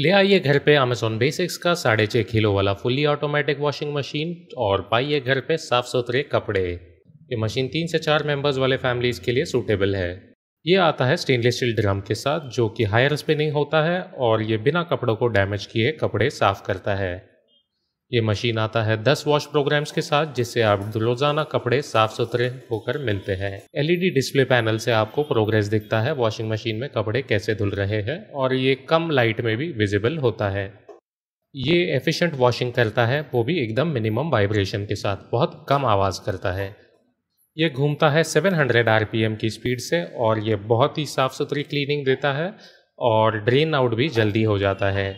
ले आइए घर पे अमेजोन बेसिक्स का साढ़े छः किलो वाला फुली ऑटोमेटिक वॉशिंग मशीन और पाइए घर पे साफ सुथरे कपड़े ये मशीन तीन से चार मेंबर्स वाले फैमिलीज़ के लिए सूटेबल है ये आता है स्टेनलेस स्टील ड्रम के साथ जो कि हायर स्पिनिंग होता है और ये बिना कपड़ों को डैमेज किए कपड़े साफ करता है ये मशीन आता है 10 वॉश प्रोग्राम्स के साथ जिससे आप रोजाना कपड़े साफ सुथरे होकर मिलते हैं एलईडी डिस्प्ले पैनल से आपको प्रोग्रेस दिखता है वॉशिंग मशीन में कपड़े कैसे धुल रहे हैं और ये कम लाइट में भी विजिबल होता है ये एफिशिएंट वॉशिंग करता है वो भी एकदम मिनिमम वाइब्रेशन के साथ बहुत कम आवाज़ करता है ये घूमता है 700 हंड्रेड की स्पीड से और ये बहुत ही साफ़ सुथरी क्लीनिंग देता है और ड्रेन आउट भी जल्दी हो जाता है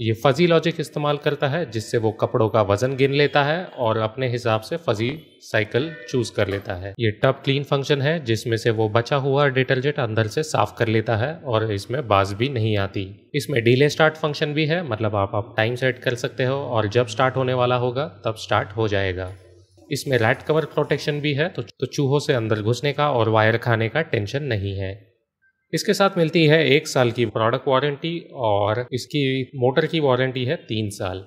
ये फजी लॉजिक इस्तेमाल करता है जिससे वो कपड़ों का वजन गिन लेता है और अपने हिसाब से फजी साइकिल चूज कर लेता है ये टब क्लीन फंक्शन है जिसमें से वो बचा हुआ डिटर्जेंट अंदर से साफ कर लेता है और इसमें बाज भी नहीं आती इसमें डिले स्टार्ट फंक्शन भी है मतलब आप आप टाइम सेट कर सकते हो और जब स्टार्ट होने वाला होगा तब स्टार्ट हो जाएगा इसमें रैट कवर प्रोटेक्शन भी है तो, तो चूहों से अंदर घुसने का और वायर खाने का टेंशन नहीं है इसके साथ मिलती है एक साल की प्रोडक्ट वारंटी और इसकी मोटर की वारंटी है तीन साल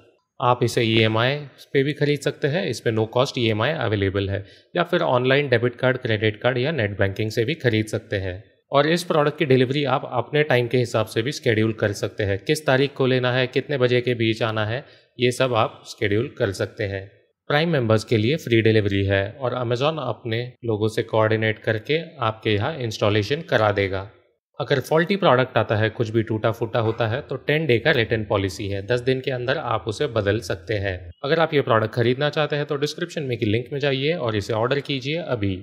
आप इसे ई एम आई पे भी खरीद सकते हैं इस पर no cost E M I available है या फिर online debit card credit card या नेट बैंकिंग से भी खरीद सकते हैं और इस प्रोडक्ट की डिलीवरी आप अपने टाइम के हिसाब से भी स्केड्यूल कर सकते हैं किस तारीख को लेना है कितने बजे के बीच आना है ये सब आप स्केड्यूल कर सकते हैं प्राइम मेंबर्स के लिए फ्री डिलीवरी है और अमेजोन अपने लोगों से कोऑर्डिनेट करके आपके यहाँ इंस्टॉलेशन करा देगा अगर फॉल्टी प्रोडक्ट आता है कुछ भी टूटा फूटा होता है तो टेन डे का रिटर्न पॉलिसी है दस दिन के अंदर आप उसे बदल सकते हैं अगर आप ये प्रोडक्ट खरीदना चाहते हैं तो डिस्क्रिप्शन में की लिंक में जाइए और इसे ऑर्डर कीजिए अभी